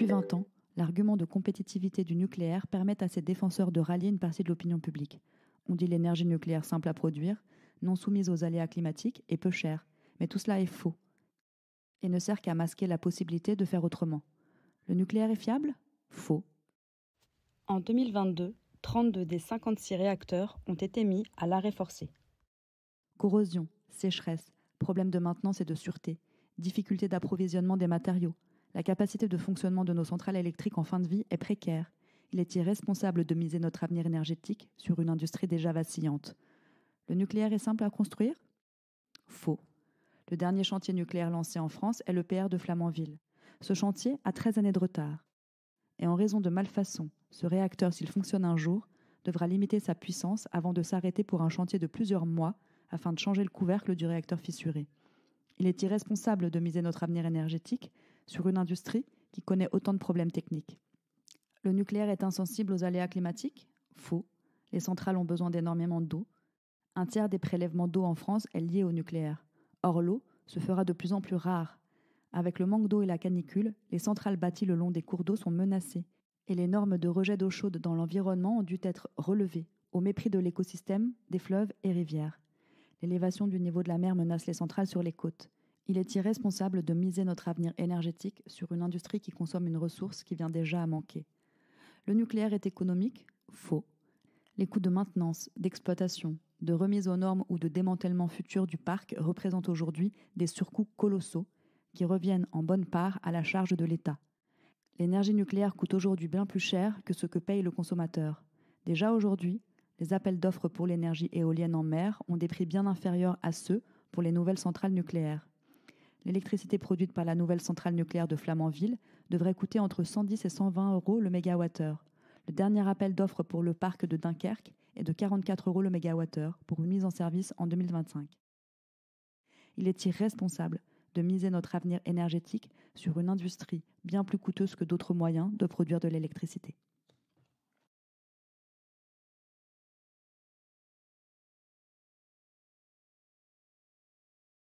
Depuis 20 ans, l'argument de compétitivité du nucléaire permet à ses défenseurs de rallier une partie de l'opinion publique. On dit l'énergie nucléaire simple à produire, non soumise aux aléas climatiques et peu chère. Mais tout cela est faux et ne sert qu'à masquer la possibilité de faire autrement. Le nucléaire est fiable Faux. En 2022, 32 des 56 réacteurs ont été mis à l'arrêt forcé. Corrosion, sécheresse, problèmes de maintenance et de sûreté, difficulté d'approvisionnement des matériaux, la capacité de fonctionnement de nos centrales électriques en fin de vie est précaire. Il est irresponsable de miser notre avenir énergétique sur une industrie déjà vacillante. Le nucléaire est simple à construire Faux. Le dernier chantier nucléaire lancé en France est le PR de Flamanville. Ce chantier a 13 années de retard. Et en raison de malfaçons, ce réacteur, s'il fonctionne un jour, devra limiter sa puissance avant de s'arrêter pour un chantier de plusieurs mois afin de changer le couvercle du réacteur fissuré. Il est irresponsable de miser notre avenir énergétique sur une industrie qui connaît autant de problèmes techniques. Le nucléaire est insensible aux aléas climatiques Faux. Les centrales ont besoin d'énormément d'eau. Un tiers des prélèvements d'eau en France est lié au nucléaire. Or, l'eau se fera de plus en plus rare. Avec le manque d'eau et la canicule, les centrales bâties le long des cours d'eau sont menacées. Et les normes de rejet d'eau chaude dans l'environnement ont dû être relevées, au mépris de l'écosystème, des fleuves et rivières. L'élévation du niveau de la mer menace les centrales sur les côtes. Il est irresponsable de miser notre avenir énergétique sur une industrie qui consomme une ressource qui vient déjà à manquer. Le nucléaire est économique Faux. Les coûts de maintenance, d'exploitation, de remise aux normes ou de démantèlement futur du parc représentent aujourd'hui des surcoûts colossaux qui reviennent en bonne part à la charge de l'État. L'énergie nucléaire coûte aujourd'hui bien plus cher que ce que paye le consommateur. Déjà aujourd'hui, les appels d'offres pour l'énergie éolienne en mer ont des prix bien inférieurs à ceux pour les nouvelles centrales nucléaires l'électricité produite par la nouvelle centrale nucléaire de Flamanville devrait coûter entre 110 et 120 euros le mégawattheure. Le dernier appel d'offres pour le parc de Dunkerque est de 44 euros le mégawattheure pour une mise en service en 2025. Il est irresponsable de miser notre avenir énergétique sur une industrie bien plus coûteuse que d'autres moyens de produire de l'électricité.